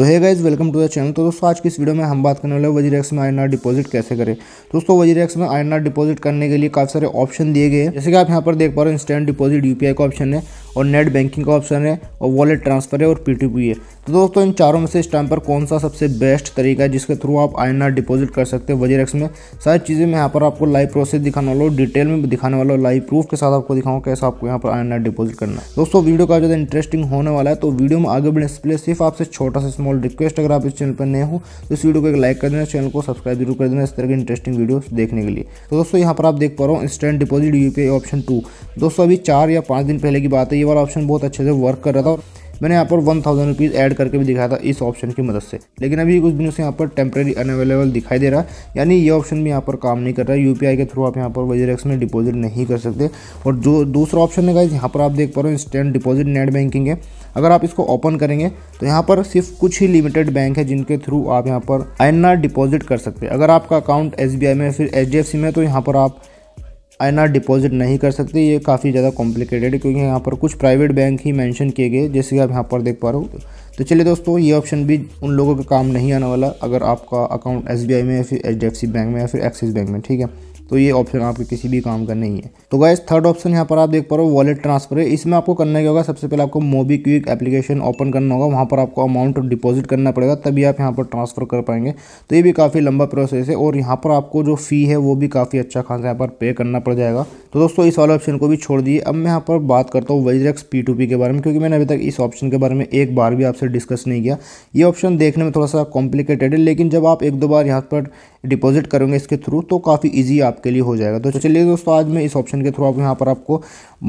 so hi guys welcome to the channel तो दोस्तों आज की इस वीडियो में हम बात करने वाले वजी एक्स में आईएनआर डिपॉजिट कैसे करें दोस्तों वजी एक्स में आईएनआर डिपॉजिट करने के लिए काफ़ी सारे ऑप्शन दिए गए हैं जैसे कि आप यहाँ पर देख पा रहे हो इंस्टेंट डिपॉजिट यूपीआई का ऑप्शन है और नेट बैंकिंग का ऑप्शन है और वॉलेट ट्रांसफ़र है और पी है तो दोस्तों इन चारों में से इस टाइम पर कौन सा सबसे बेस्ट तरीका है जिसके थ्रू आप आई डिपॉजिट कर सकते हैं वजीरक्स में सारी चीज़ें मैं यहाँ पर आपको लाइव प्रोसेस दिखाने वाला हूँ डिटेल में दिखाने वाला हूँ लाइव प्रूफ के साथ आपको दिखाऊँ कैसे आपको यहाँ पर आई डिपॉजिट करना है दोस्तों वीडियो का ज़्यादा इंटरेस्टिंग होने वाला है तो वीडियो में आगे बढ़ने से पहले सिर्फ आपसे छोटा सा स्मॉल रिक्वेस्ट अगर आप इस चैनल पर नए हो तो इस वीडियो को एक लाइक कर देना चैनल को सब्सक्राइब जरूर कर देना इस तरह की इंटरेस्टिंग वीडियो देखने के लिए तो दोस्तों यहाँ पर आप देख पा रहा हूँ इंस्टेंट डिपॉजिट यू ऑप्शन टू दोस्तों अभी चार या पाँच दिन पहले की बात है ये वाला ऑप्शन बहुत अच्छे से वर्क कर रहा था और मैंने यहाँ पर वन थाउजेंड रुपीज़ ऐड करके भी दिखाया था इस ऑप्शन की मदद से लेकिन अभी कुछ दिनों से यहाँ पर टेम्प्रेरी अनअवेलेबल दिखाई दे रहा है यानी ये ऑप्शन भी यहाँ पर काम नहीं कर रहा है यू के थ्रू आप यहाँ पर वजीरेक्स में डिपॉजिट नहीं कर सकते और जो दूसरा ऑप्शन है गाइज यहाँ पर आप देख पा रहे हो इंस्टेंट डिपॉजिट नेट बैंकिंग है अगर आप इसको ओपन करेंगे तो यहाँ पर सिर्फ कुछ ही लिमिटेड बैंक है जिनके थ्रू आप यहाँ पर आई डिपॉजिट कर सकते हैं अगर आपका अकाउंट एस में फिर एच में तो यहाँ पर आप एन आर डिपॉजिट नहीं कर सकते ये काफ़ी ज़्यादा कॉम्प्लिकेटेड है क्योंकि यहाँ पर कुछ प्राइवेट बैंक ही मेंशन किए गए जैसे कि आप यहाँ पर देख पा रहे हो तो चलिए दोस्तों ये ऑप्शन भी उन लोगों का काम नहीं आने वाला अगर आपका अकाउंट एस में या फिर एच बैंक में या फिर एक्सिस बैंक में ठीक है तो ये ऑप्शन आपके किसी भी काम का नहीं है तो गैस थर्ड ऑप्शन यहाँ पर आप देख पा रहे हो वॉलेट ट्रांसफर है इसमें आपको करना क्या होगा सबसे पहले आपको मोबी क्विक एप्लीकेशन ओपन करना होगा वहाँ पर आपको अमाउंट डिपॉजिट करना पड़ेगा तभी आप यहाँ पर ट्रांसफर कर पाएंगे तो ये भी काफ़ी लंबा प्रोसेस है और यहाँ पर आपको जो फ़ी है वो भी काफ़ी अच्छा खासा यहाँ पर पे करना पड़ जाएगा तो दोस्तों इस वाले ऑप्शन को भी छोड़ दिए अब मैं यहाँ पर बात करता हूँ वजरेक्स पी टू पी के बारे में क्योंकि मैंने अभी तक इस ऑप्शन के बारे में एक बार भी आपसे डिस्कस नहीं किया ये ऑप्शन देखने में थोड़ा सा कॉम्प्लिकेटेड है लेकिन जब आप एक दो बार यहाँ पर डिपॉजिट करोगे इसके थ्रू तो काफ़ी ईजी आप आपके लिए हो जाएगा तो चलिए दोस्तों आज मैं इस ऑप्शन के थ्रू आप यहाँ पर आपको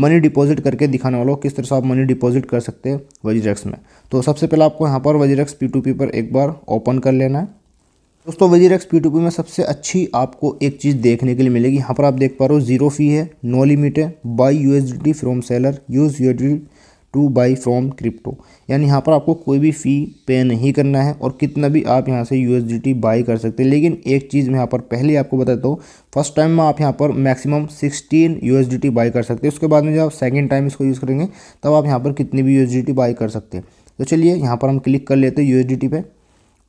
मनी डिपॉजिट करके दिखाने वाला हूँ किस तरह से आप मनी डिपॉजिट कर सकते हैं वजीरेक्स में तो सबसे पहले आपको यहाँ पर वजीरेक्स पी टू पी पर एक बार ओपन कर लेना है दोस्तों वजीरेक्स पी टू पी में सबसे अच्छी आपको एक चीज़ देखने के लिए मिलेगी यहाँ पर आप देख पा रहे हो जीरो फी है नो लिमिट है buy U S D from seller use you to buy from crypto यानी यहाँ पर आपको कोई भी फ़ी पे नहीं करना है और कितना भी आप यहाँ से यू बाई कर सकते हैं लेकिन एक चीज़ मैं यहाँ पर पहले आपको बताता हूँ फर्स्ट टाइम में आप यहाँ पर मैक्सिमम 16 यू बाई कर सकते हैं उसके बाद में जब आप सेकेंड टाइम इसको यूज़ करेंगे तब आप यहाँ पर कितनी भी यू बाई कर सकते हैं तो चलिए यहाँ पर हम क्लिक कर लेते हैं यू पर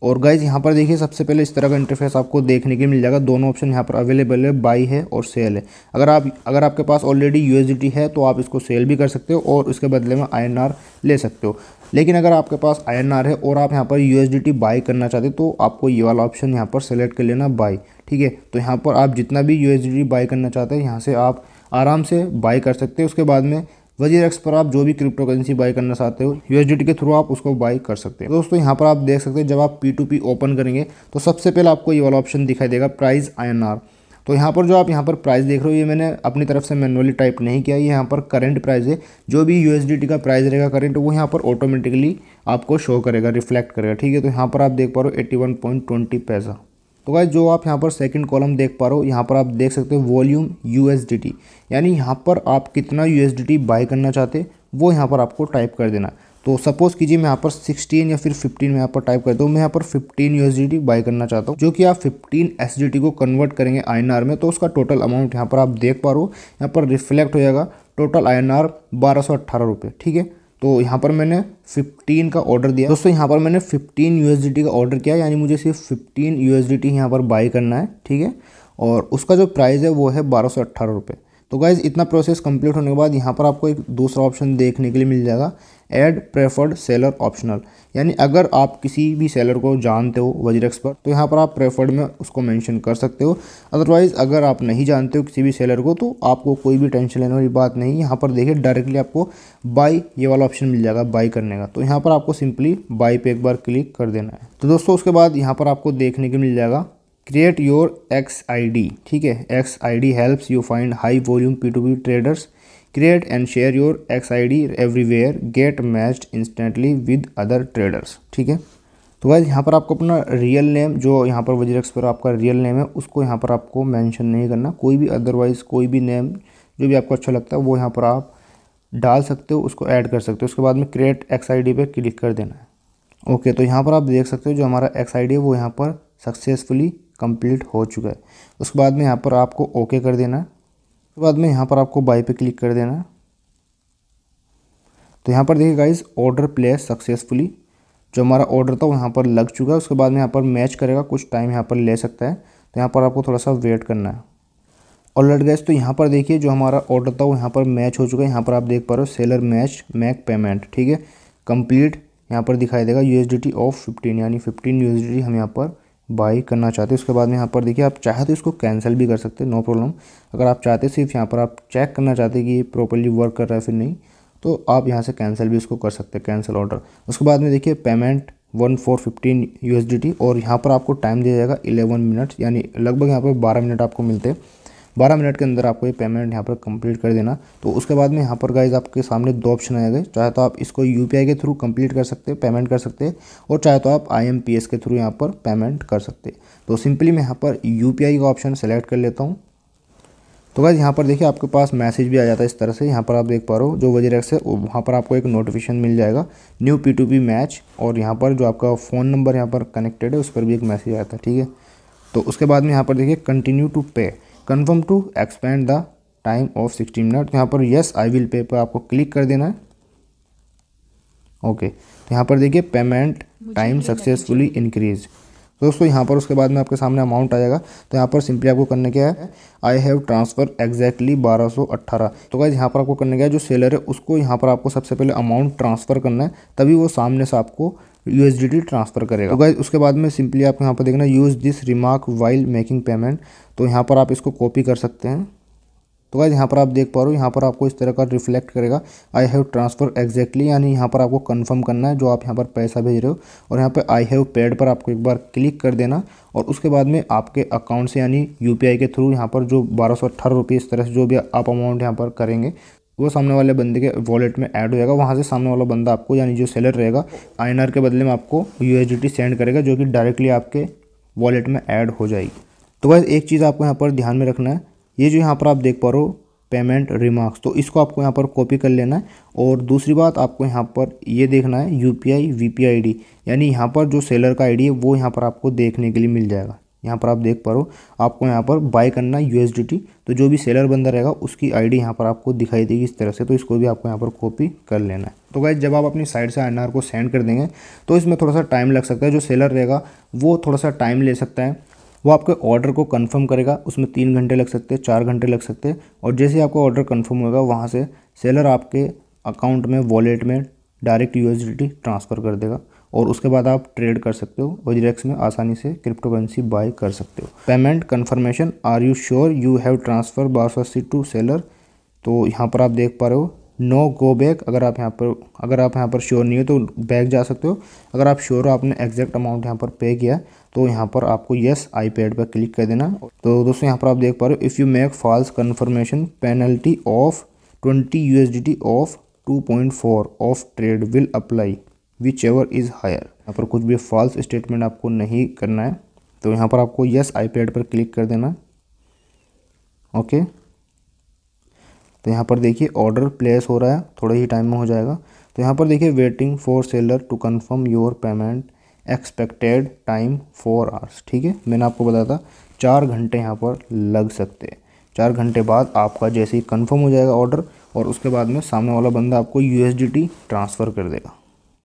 और गाइज यहाँ पर देखिए सबसे पहले इस तरह का इंटरफेस आपको देखने के मिल जाएगा दोनों ऑप्शन यहाँ पर अवेलेबल है बाई है और सेल है अगर आप अगर आपके पास ऑलरेडी यू है तो आप इसको सेल भी कर सकते हो और उसके बदले में आई ले सकते हो लेकिन अगर आपके पास आई है और आप यहाँ पर यू बाई करना चाहते हो तो आपको ये वाला ऑप्शन यहाँ पर सेलेक्ट कर लेना बाई ठीक है तो यहाँ पर आप जितना भी यू बाई करना चाहते हैं यहाँ से आप आराम से बाई कर सकते हो उसके बाद में वजीर एक्स पर आप जो भी क्रिप्टो करेंसी बाई करना चाहते हो यूएसडीटी के थ्रू आप उसको बाई कर सकते हैं तो दोस्तों यहाँ पर आप देख सकते हैं जब आप पी टू पी ओपन करेंगे तो सबसे पहले आपको ये वाला ऑप्शन दिखाई देगा प्राइस आई तो यहाँ पर जो आप यहाँ पर प्राइस देख रहे हो ये मैंने अपनी तरफ से मैनुअली टाइप नहीं किया ये यहाँ पर करंट प्राइस है जो भी टी का प्राइस रहेगा करंट वो यहाँ पर ऑटोमेटिकली आपको शो करेगा रिफ्लेक्ट करेगा ठीक है तो यहाँ पर आप देख पा रहे हो एट्टी पैसा तो भाई जो आप यहाँ पर सेकंड कॉलम देख पा रहे हो यहाँ पर आप देख सकते हो वॉल्यूम यू यानी यहाँ पर आप कितना यू बाय करना चाहते वो यहाँ पर आपको टाइप कर देना तो सपोज़ कीजिए मैं यहाँ पर 16 या फिर 15 में यहाँ पर टाइप करता हूँ मैं यहाँ पर 15 यू बाय करना चाहता हूँ जो कि आप फिफ्टीन एस को कन्वर्ट करेंगे आई में तो उसका टोटल अमाउंट यहाँ पर आप देख पा रहे हो यहाँ पर रिफ्लेक्ट हो जाएगा टोटल आई एन आर ठीक है तो यहाँ पर मैंने 15 का ऑर्डर दिया दोस्तों यहाँ पर मैंने 15 यूएसडीटी का ऑर्डर किया यानी मुझे सिर्फ 15 यूएसडीटी यहाँ पर बाई करना है ठीक है और उसका जो प्राइस है वो है बारह सौ अट्ठारह रुपये तो गाइज इतना प्रोसेस कंप्लीट होने के बाद यहाँ पर आपको एक दूसरा ऑप्शन देखने के लिए मिल जाएगा एड प्रेफर्ड सेलर ऑप्शनल यानी अगर आप किसी भी सेलर को जानते हो वजरक्स पर तो यहाँ पर आप प्रेफर्ड में उसको मेंशन कर सकते हो अदरवाइज़ अगर आप नहीं जानते हो किसी भी सेलर को तो आपको कोई भी टेंशन लेने वाली बात नहीं यहाँ पर देखिए डायरेक्टली आपको बाई ये वाला ऑप्शन मिल जाएगा बाई करने का तो यहाँ पर आपको सिंपली बाई पर एक बार क्लिक कर देना है तो दोस्तों उसके बाद यहाँ पर आपको देखने को मिल जाएगा create your X I D ठीक है X I D helps you find high volume P to P traders create and share your X I D everywhere get match instantly with other traders ठीक है तो वैसे यहाँ पर आपको अपना रियल नेम जो यहाँ पर वजीरक्स पर आपका रियल नेम है उसको यहाँ पर आपको मैंशन नहीं करना कोई भी अदरवाइज़ कोई भी नेम जो भी आपको अच्छा लगता है वो यहाँ पर आप डाल सकते हो उसको ऐड कर सकते हो उसके बाद में क्रिएट एक्स आई डी पर क्लिक कर देना है ओके तो यहाँ पर आप देख सकते हो जो हमारा एक्स आई डी है वो यहाँ पर सक्सेसफुली कंप्लीट हो चुका है उसके बाद में यहाँ पर आपको ओके कर देना है उसके बाद में यहाँ पर आपको बाई पे क्लिक कर देना है तो यहाँ पर देखिए गाइज ऑर्डर प्लेस सक्सेसफुली जो हमारा ऑर्डर था वो यहाँ पर लग चुका है उसके बाद में यहाँ पर मैच करेगा कुछ टाइम यहाँ पर ले सकता है तो यहाँ पर आपको थोड़ा सा वेट करना है और लट गैस तो यहाँ पर देखिए जो हमारा ऑर्डर था वो यहाँ पर मैच हो चुका है यहाँ पर आप देख पा रहे हो सेलर मैच मैक पेमेंट ठीक है कंप्लीट यहाँ पर दिखाई देगा यू ऑफ फिफ्टीन यानी फिफ्टीन यू हम यहाँ पर बाई करना चाहते हैं उसके बाद में यहाँ पर देखिए आप चाहे तो इसको कैंसिल भी कर सकते हैं नो प्रॉब्लम अगर आप चाहते सिर्फ यहाँ पर आप चेक करना चाहते हैं कि ये प्रॉपरली वर्क कर रहा है फिर नहीं तो आप यहाँ से कैंसिल भी इसको कर सकते हैं कैंसिल ऑर्डर उसके बाद में देखिए payment one four fifteen U और यहाँ पर आपको टाइम दिया जाएगा इलेवन मिनट यानी लगभग यहाँ पर बारह मिनट आपको मिलते हैं बारह मिनट के अंदर आपको ये पेमेंट यहाँ पर कंप्लीट कर देना तो उसके बाद में यहाँ पर गाइज आपके सामने दो ऑप्शन आएंगे चाहे तो आप इसको यू के थ्रू कंप्लीट कर सकते पेमेंट कर सकते और चाहे तो आप आई के थ्रू यहाँ पर पेमेंट कर सकते तो सिंपली मैं यहाँ पर यू का ऑप्शन सेलेक्ट कर लेता हूँ तो गाइज़ यहाँ पर देखिए आपके पास मैसेज भी आ जाता है इस तरह से यहाँ पर आप देख पा रहे हो जो वजह से वहाँ पर आपको एक नोटिफिकेशन मिल जाएगा new P to P match और यहाँ पर जो आपका फ़ोन नंबर यहाँ पर कनेक्टेड है उस पर भी एक मैसेज आता है ठीक है तो उसके बाद में यहाँ पर देखिए continue to pay confirm to expand the time of sixty minute यहाँ पर येस आई विल पे पर आपको क्लिक कर देना है ओके तो यहाँ पर देखिए पेमेंट टाइम सक्सेसफुली इंक्रीज दोस्तों यहाँ पर उसके बाद में आपके सामने अमाउंट आ जाएगा तो यहाँ पर सिंपली आपको करने क्या है आई हैव ट्रांसफ़र एग्जैक्टली बारह सौ अट्ठारह तो गाइज यहाँ पर आपको करने क्या है जो सेलर है उसको यहाँ पर आपको सबसे पहले अमाउंट ट्रांसफ़र करना है तभी वो सामने से सा आपको यू ट्रांसफ़र करेगा तो गाइज उसके बाद में सिंपली आप यहाँ पर देखना use this remark while making payment तो यहाँ पर आप इसको कॉपी कर सकते हैं तो गाइज यहाँ पर आप देख पा रहे हो यहाँ पर आपको इस तरह का रिफ्लेक्ट करेगा आई हैव ट्रांसफर एग्जैक्टली यानी यहाँ पर आपको कन्फर्म करना है जो आप यहाँ पर पैसा भेज रहे हो और यहाँ पर आई हैव पेड पर आपको एक बार क्लिक कर देना और उसके बाद में आपके अकाउंट से यानी यू के थ्रू यहाँ पर जो बारह सौ इस तरह से जो भी आप अमाउंट यहाँ पर करेंगे वो सामने वाले बंदे के वॉलेट में ऐड हो जाएगा वहाँ से सामने वाला बंदा आपको यानी जो सेलर रहेगा आई के बदले में आपको यू सेंड करेगा जो कि डायरेक्टली आपके वॉलेट में ऐड हो जाएगी तो बस एक चीज़ आपको यहाँ पर ध्यान में रखना है ये जो यहाँ पर आप देख पा रहे हो पेमेंट रिमार्क्स तो इसको आपको यहाँ पर कॉपी कर लेना है और दूसरी बात आपको यहाँ पर ये देखना है U P I V P I D यानी यहाँ पर जो सेलर का आई डी है वो यहाँ पर आपको देखने के लिए मिल जाएगा यहाँ पर आप देख पा रहे हो आपको यहाँ पर बाय करना है तो जो भी सेलर बंदा रहेगा उसकी आईडी यहाँ पर आपको दिखाई देगी इस तरह से तो इसको भी आपको यहाँ पर कॉपी कर लेना है तो गाइज जब आप अपनी साइड से आर को सेंड कर देंगे तो इसमें थोड़ा सा टाइम लग सकता है जो सेलर रहेगा वो थोड़ा सा टाइम ले सकता है वो आपके ऑर्डर को कंफर्म करेगा उसमें तीन घंटे लग सकते हैं चार घंटे लग सकते हैं और जैसे आपका ऑर्डर कंफर्म होगा वहाँ से सेलर आपके अकाउंट में वॉलेट में डायरेक्ट यू ट्रांसफ़र कर देगा और उसके बाद आप ट्रेड कर सकते हो और में आसानी से क्रिप्टो करेंसी बाय कर सकते हो payment confirmation are you sure you have transfer बारसो टू सेलर तो यहाँ पर आप देख पा रहे हो नो गो बैक अगर आप यहाँ पर अगर आप यहाँ पर श्योर नहीं हो तो बैक जा सकते हो अगर आप श्योर हो आपने एग्जैक्ट अमाउंट यहाँ पर पे किया तो यहाँ पर आपको येस आई पैड पर क्लिक कर देना तो दोस्तों यहाँ पर आप देख पा रहे हो if you make false confirmation penalty of twenty U of two point four of trade will apply whichever is higher यहाँ पर कुछ भी फॉल्स स्टेटमेंट आपको नहीं करना है तो यहाँ पर आपको यस आई पैड पर क्लिक कर देना ओके तो यहाँ पर देखिए ऑर्डर प्लेस हो रहा है थोड़े ही टाइम में हो जाएगा तो यहाँ पर देखिए waiting for seller to confirm your payment expected time four hours ठीक है मैंने आपको बताया था चार घंटे यहाँ पर लग सकते हैं चार घंटे बाद आपका जैसे ही कंफर्म हो जाएगा ऑर्डर और उसके बाद में सामने वाला बंदा आपको यू ट्रांसफ़र कर देगा